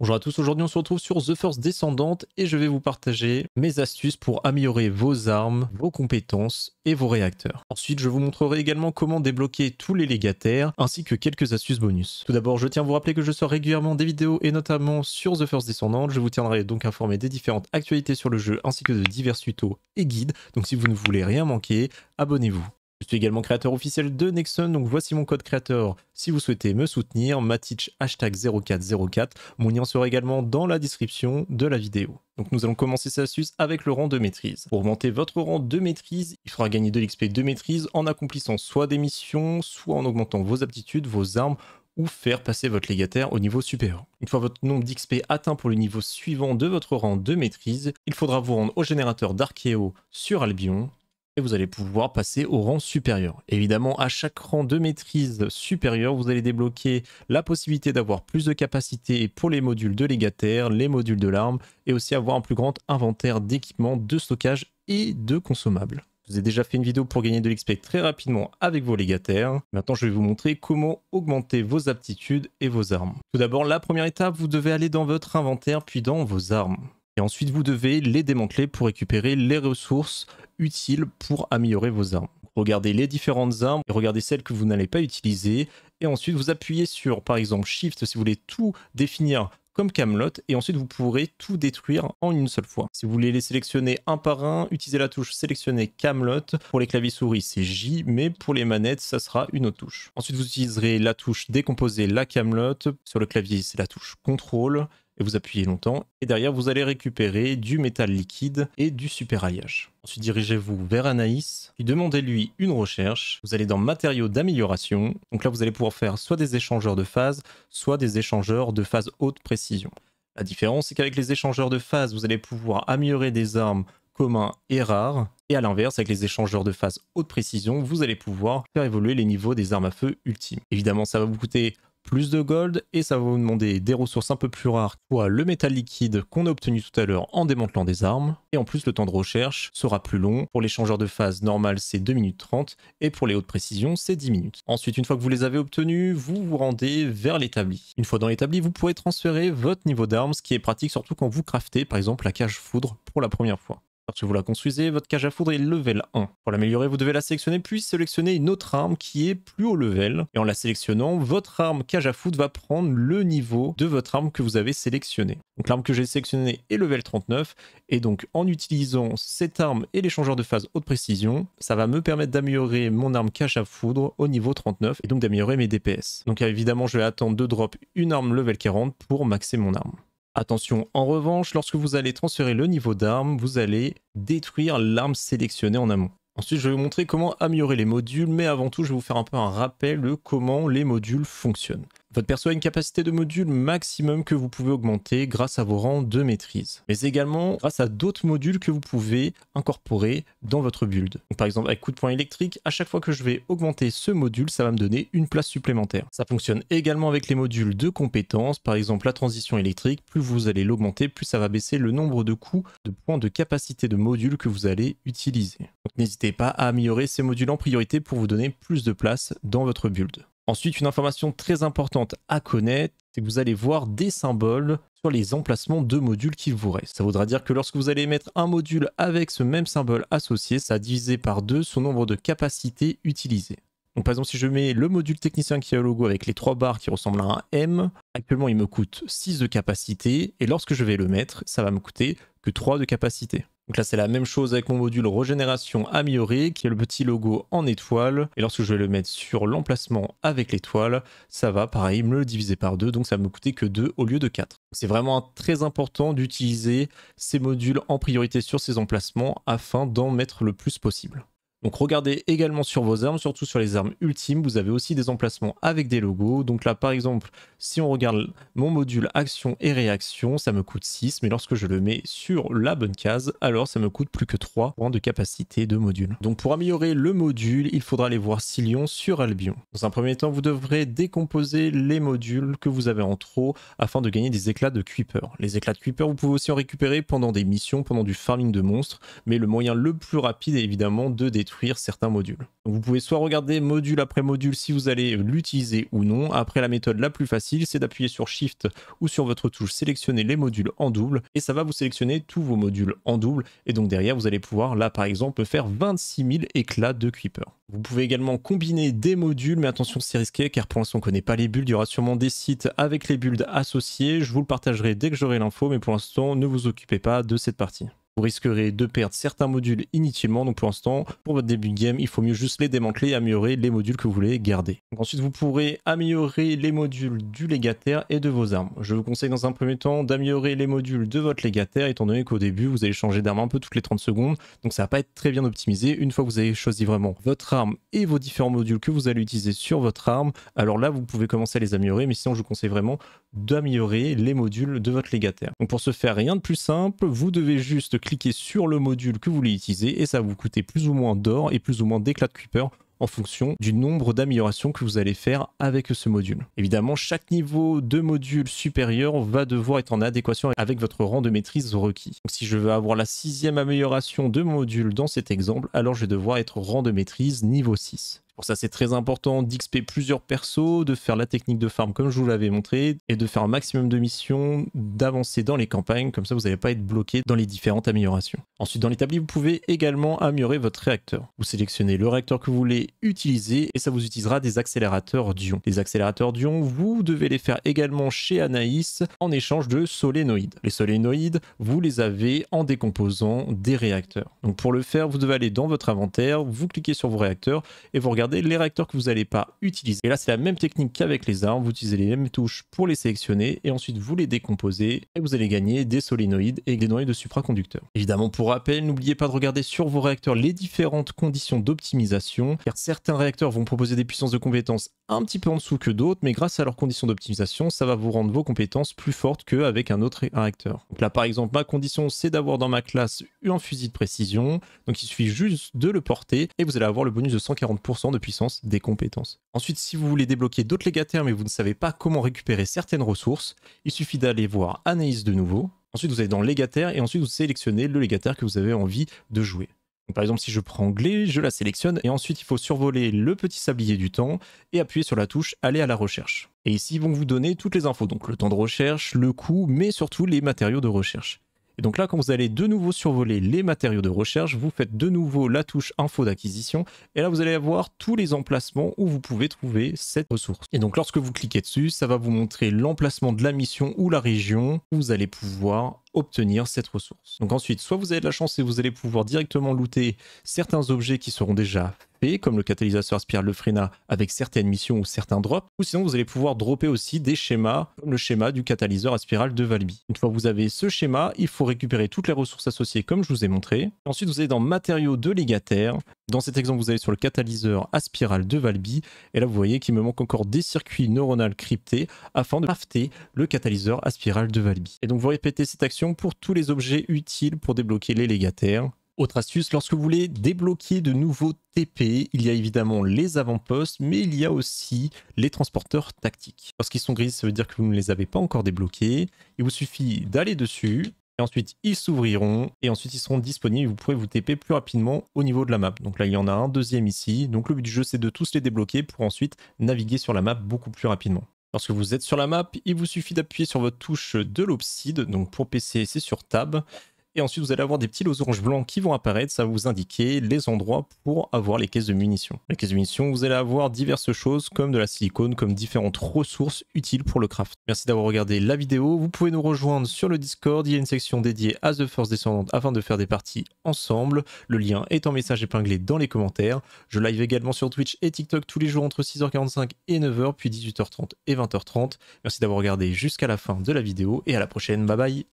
Bonjour à tous, aujourd'hui on se retrouve sur The First Descendante et je vais vous partager mes astuces pour améliorer vos armes, vos compétences et vos réacteurs. Ensuite je vous montrerai également comment débloquer tous les légataires ainsi que quelques astuces bonus. Tout d'abord je tiens à vous rappeler que je sors régulièrement des vidéos et notamment sur The First Descendante, je vous tiendrai donc informé des différentes actualités sur le jeu ainsi que de divers tutos et guides, donc si vous ne voulez rien manquer, abonnez-vous. Je suis également créateur officiel de Nexon, donc voici mon code créateur si vous souhaitez me soutenir, Matich hashtag 0404. Mon lien sera également dans la description de la vidéo. Donc nous allons commencer cette astuce avec le rang de maîtrise. Pour augmenter votre rang de maîtrise, il faudra gagner de l'XP de maîtrise en accomplissant soit des missions, soit en augmentant vos aptitudes, vos armes ou faire passer votre légataire au niveau supérieur. Une fois votre nombre d'XP atteint pour le niveau suivant de votre rang de maîtrise, il faudra vous rendre au générateur d'Archeo sur Albion et vous allez pouvoir passer au rang supérieur. Évidemment, à chaque rang de maîtrise supérieure, vous allez débloquer la possibilité d'avoir plus de capacité pour les modules de légataires, les modules de l'arme, et aussi avoir un plus grand inventaire d'équipements, de stockage et de consommables. Je vous ai déjà fait une vidéo pour gagner de l'XP très rapidement avec vos légataires. Maintenant, je vais vous montrer comment augmenter vos aptitudes et vos armes. Tout d'abord, la première étape, vous devez aller dans votre inventaire, puis dans vos armes. Et ensuite, vous devez les démanteler pour récupérer les ressources utiles pour améliorer vos armes. Regardez les différentes armes et regardez celles que vous n'allez pas utiliser. Et ensuite, vous appuyez sur, par exemple, Shift si vous voulez tout définir comme Camelot et ensuite vous pourrez tout détruire en une seule fois. Si vous voulez les sélectionner un par un, utilisez la touche sélectionner Camelot. Pour les claviers souris, c'est J, mais pour les manettes, ça sera une autre touche. Ensuite, vous utiliserez la touche décomposer la Camelot. Sur le clavier, c'est la touche contrôle et vous appuyez longtemps. Et derrière, vous allez récupérer du métal liquide et du super alliage. Ensuite, dirigez-vous vers Anaïs, puis demandez-lui une recherche. Vous allez dans matériaux d'amélioration. Donc là, vous allez pouvoir faire soit des échangeurs de phase, soit des échangeurs de phase haute précision. La différence, c'est qu'avec les échangeurs de phase, vous allez pouvoir améliorer des armes communs et rares. Et à l'inverse, avec les échangeurs de phase haute précision, vous allez pouvoir faire évoluer les niveaux des armes à feu ultimes. Évidemment, ça va vous coûter plus de gold et ça va vous demander des ressources un peu plus rares, soit le métal liquide qu'on a obtenu tout à l'heure en démantelant des armes. Et en plus, le temps de recherche sera plus long. Pour les changeurs de phase normal, c'est 2 minutes 30 et pour les hautes précisions, c'est 10 minutes. Ensuite, une fois que vous les avez obtenus, vous vous rendez vers l'établi. Une fois dans l'établi, vous pouvez transférer votre niveau d'armes, ce qui est pratique surtout quand vous craftez par exemple la cage foudre pour la première fois. Lorsque vous la construisez, votre cage à foudre est level 1. Pour l'améliorer, vous devez la sélectionner puis sélectionner une autre arme qui est plus haut level. Et en la sélectionnant, votre arme cage à foudre va prendre le niveau de votre arme que vous avez sélectionnée. Donc l'arme que j'ai sélectionnée est level 39. Et donc en utilisant cette arme et l'échangeur de phase haute précision, ça va me permettre d'améliorer mon arme cage à foudre au niveau 39 et donc d'améliorer mes DPS. Donc évidemment, je vais attendre de drop une arme level 40 pour maxer mon arme. Attention, en revanche, lorsque vous allez transférer le niveau d'arme, vous allez détruire l'arme sélectionnée en amont. Ensuite, je vais vous montrer comment améliorer les modules, mais avant tout, je vais vous faire un peu un rappel de comment les modules fonctionnent. Votre perso a une capacité de module maximum que vous pouvez augmenter grâce à vos rangs de maîtrise, mais également grâce à d'autres modules que vous pouvez incorporer dans votre build. par exemple, avec coup de poing électrique, à chaque fois que je vais augmenter ce module, ça va me donner une place supplémentaire. Ça fonctionne également avec les modules de compétences, par exemple la transition électrique, plus vous allez l'augmenter, plus ça va baisser le nombre de coups de points de capacité de module que vous allez utiliser. Donc n'hésitez pas à améliorer ces modules en priorité pour vous donner plus de place dans votre build. Ensuite, une information très importante à connaître, c'est que vous allez voir des symboles sur les emplacements de modules qu'il vous reste. Ça voudra dire que lorsque vous allez mettre un module avec ce même symbole associé, ça a divisé par deux son nombre de capacités utilisées. Donc par exemple, si je mets le module technicien qui a le logo avec les trois barres qui ressemblent à un M, actuellement il me coûte 6 de capacité, et lorsque je vais le mettre, ça va me coûter que 3 de capacité. Donc là, c'est la même chose avec mon module régénération améliorée, qui est le petit logo en étoile. Et lorsque je vais le mettre sur l'emplacement avec l'étoile, ça va, pareil, me le diviser par deux donc ça va me coûtait que 2 au lieu de 4. C'est vraiment très important d'utiliser ces modules en priorité sur ces emplacements afin d'en mettre le plus possible. Donc regardez également sur vos armes, surtout sur les armes ultimes, vous avez aussi des emplacements avec des logos. Donc là par exemple, si on regarde mon module action et réaction, ça me coûte 6, mais lorsque je le mets sur la bonne case, alors ça me coûte plus que 3 points de capacité de module. Donc pour améliorer le module, il faudra aller voir Silion sur Albion. Dans un premier temps, vous devrez décomposer les modules que vous avez en trop afin de gagner des éclats de Kuiper. Les éclats de Kuiper, vous pouvez aussi en récupérer pendant des missions, pendant du farming de monstres, mais le moyen le plus rapide est évidemment de détruire certains modules. vous pouvez soit regarder module après module si vous allez l'utiliser ou non. Après, la méthode la plus facile, c'est d'appuyer sur Shift ou sur votre touche, sélectionner les modules en double et ça va vous sélectionner tous vos modules en double. Et donc derrière, vous allez pouvoir, là par exemple, faire 26 000 éclats de Creeper. Vous pouvez également combiner des modules, mais attention, c'est risqué car pour l'instant, on ne connaît pas les bulles. Il y aura sûrement des sites avec les bulles associés Je vous le partagerai dès que j'aurai l'info, mais pour l'instant, ne vous occupez pas de cette partie risquerez de perdre certains modules inutilement. Donc pour l'instant, pour votre début de game, il faut mieux juste les démanteler et améliorer les modules que vous voulez garder. ensuite, vous pourrez améliorer les modules du légataire et de vos armes. Je vous conseille dans un premier temps d'améliorer les modules de votre légataire, étant donné qu'au début, vous allez changer d'arme un peu toutes les 30 secondes. Donc ça va pas être très bien optimisé. Une fois que vous avez choisi vraiment votre arme et vos différents modules que vous allez utiliser sur votre arme, alors là, vous pouvez commencer à les améliorer. Mais sinon, je vous conseille vraiment d'améliorer les modules de votre légataire. Donc pour se faire rien de plus simple, vous devez juste cliquez sur le module que vous voulez utiliser et ça va vous coûter plus ou moins d'or et plus ou moins d'éclats de Creeper en fonction du nombre d'améliorations que vous allez faire avec ce module. Évidemment, chaque niveau de module supérieur va devoir être en adéquation avec votre rang de maîtrise requis. Donc, si je veux avoir la sixième amélioration de module dans cet exemple, alors je vais devoir être rang de maîtrise niveau 6. Pour ça, c'est très important d'XP plusieurs persos, de faire la technique de farm comme je vous l'avais montré, et de faire un maximum de missions, d'avancer dans les campagnes, comme ça vous n'allez pas être bloqué dans les différentes améliorations. Ensuite, dans l'établi, vous pouvez également améliorer votre réacteur. Vous sélectionnez le réacteur que vous voulez utiliser, et ça vous utilisera des accélérateurs d'ions. Les accélérateurs d'ions, vous devez les faire également chez Anaïs en échange de solénoïdes. Les solénoïdes, vous les avez en décomposant des réacteurs. Donc pour le faire, vous devez aller dans votre inventaire, vous cliquez sur vos réacteurs, et vous regardez les réacteurs que vous n'allez pas utiliser. Et là, c'est la même technique qu'avec les armes. Vous utilisez les mêmes touches pour les sélectionner et ensuite vous les décomposez et vous allez gagner des solénoïdes et des noyaux de supraconducteurs. Évidemment, pour rappel, n'oubliez pas de regarder sur vos réacteurs les différentes conditions d'optimisation car certains réacteurs vont proposer des puissances de compétences un petit peu en dessous que d'autres, mais grâce à leurs conditions d'optimisation, ça va vous rendre vos compétences plus fortes qu'avec un autre réacteur. Donc là, par exemple, ma condition, c'est d'avoir dans ma classe un fusil de précision. Donc il suffit juste de le porter et vous allez avoir le bonus de 140% de puissance, des compétences. Ensuite, si vous voulez débloquer d'autres légataires mais vous ne savez pas comment récupérer certaines ressources, il suffit d'aller voir Anaïs de nouveau. Ensuite, vous allez dans légataire et ensuite vous sélectionnez le légataire que vous avez envie de jouer. par exemple, si je prends Glé, je la sélectionne et ensuite il faut survoler le petit sablier du temps et appuyer sur la touche Aller à la recherche. Et ici, ils vont vous donner toutes les infos, donc le temps de recherche, le coût, mais surtout les matériaux de recherche. Et donc là, quand vous allez de nouveau survoler les matériaux de recherche, vous faites de nouveau la touche info d'acquisition. Et là, vous allez avoir tous les emplacements où vous pouvez trouver cette ressource. Et donc lorsque vous cliquez dessus, ça va vous montrer l'emplacement de la mission ou la région où vous allez pouvoir obtenir cette ressource. Donc ensuite, soit vous avez de la chance et vous allez pouvoir directement looter certains objets qui seront déjà faits, comme le catalyseur spirale de Frena avec certaines missions ou certains drops, ou sinon vous allez pouvoir dropper aussi des schémas, comme le schéma du catalyseur à spirale de Valby. Une fois que vous avez ce schéma, il faut récupérer toutes les ressources associées comme je vous ai montré. Ensuite, vous allez dans matériaux de légataire, dans cet exemple, vous allez sur le catalyseur aspiral de Valby, et là vous voyez qu'il me manque encore des circuits neuronales cryptés afin de crafter le catalyseur aspiral de Valby. Et donc vous répétez cette action pour tous les objets utiles pour débloquer les légataires. Autre astuce, lorsque vous voulez débloquer de nouveaux TP, il y a évidemment les avant-postes, mais il y a aussi les transporteurs tactiques. Lorsqu'ils sont gris, ça veut dire que vous ne les avez pas encore débloqués. Il vous suffit d'aller dessus, et ensuite, ils s'ouvriront et ensuite ils seront disponibles. Vous pourrez vous TP plus rapidement au niveau de la map. Donc là, il y en a un deuxième ici. Donc le but du jeu, c'est de tous les débloquer pour ensuite naviguer sur la map beaucoup plus rapidement. Lorsque vous êtes sur la map, il vous suffit d'appuyer sur votre touche de l'obside. Donc pour PC, c'est sur Tab. Et ensuite, vous allez avoir des petits losanges blancs qui vont apparaître. Ça va vous indiquer les endroits pour avoir les caisses de munitions. Les caisses de munitions, vous allez avoir diverses choses comme de la silicone, comme différentes ressources utiles pour le craft. Merci d'avoir regardé la vidéo. Vous pouvez nous rejoindre sur le Discord. Il y a une section dédiée à The Force Descendant afin de faire des parties ensemble. Le lien est en message épinglé dans les commentaires. Je live également sur Twitch et TikTok tous les jours entre 6h45 et 9h, puis 18h30 et 20h30. Merci d'avoir regardé jusqu'à la fin de la vidéo et à la prochaine. Bye bye